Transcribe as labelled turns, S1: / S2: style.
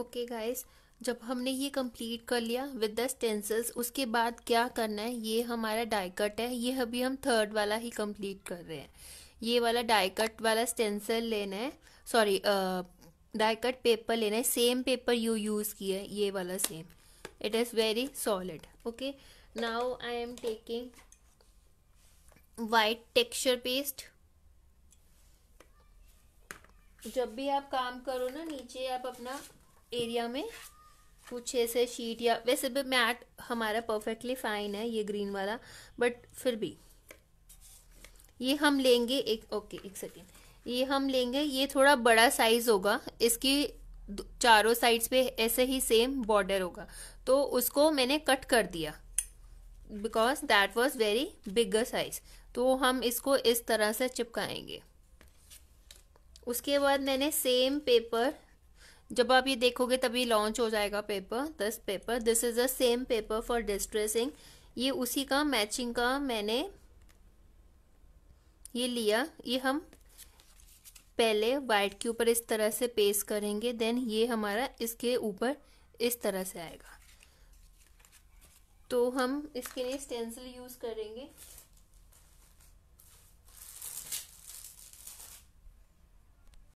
S1: okay guys जब हमने ये कंप्लीट कर लिया विद द स्टेंसिल्स उसके बाद क्या करना है ये हमारा डाई कट है ये अभी हम थर्ड वाला ही कंप्लीट कर रहे हैं ये वाला डाई कट वाला स्टेंसल लेना है सॉरी डाई कट पेपर लेना है सेम पेपर यू यूज़ किया है ये वाला same it is very solid okay now I am taking white texture paste जब भी आप काम करो ना नीचे आप अपना एरिया में कुछ ऐसे शीट या वैसे भी मैट हमारा परफेक्टली फाइन है ये ग्रीन वाला बट फिर भी ये हम लेंगे एक ओके एक सेकेंड ये हम लेंगे ये थोड़ा बड़ा साइज होगा इसकी चारों साइड्स पे ऐसे ही सेम बॉर्डर होगा तो उसको मैंने कट कर दिया because that was very bigger size तो हम इसको इस तरह से चिपकाएंगे उसके बाद मैंने सेम पेपर जब आप ये देखोगे तभी लॉन्च हो जाएगा पेपर दस paper this is the same paper for distressing ये उसी का मैचिंग का मैंने ये लिया ये हम पहले वाइट के ऊपर इस तरह से पेस्ट करेंगे देन ये हमारा इसके ऊपर इस तरह से आएगा तो हम इसके लिए स्टेंसिल यूज़ करेंगे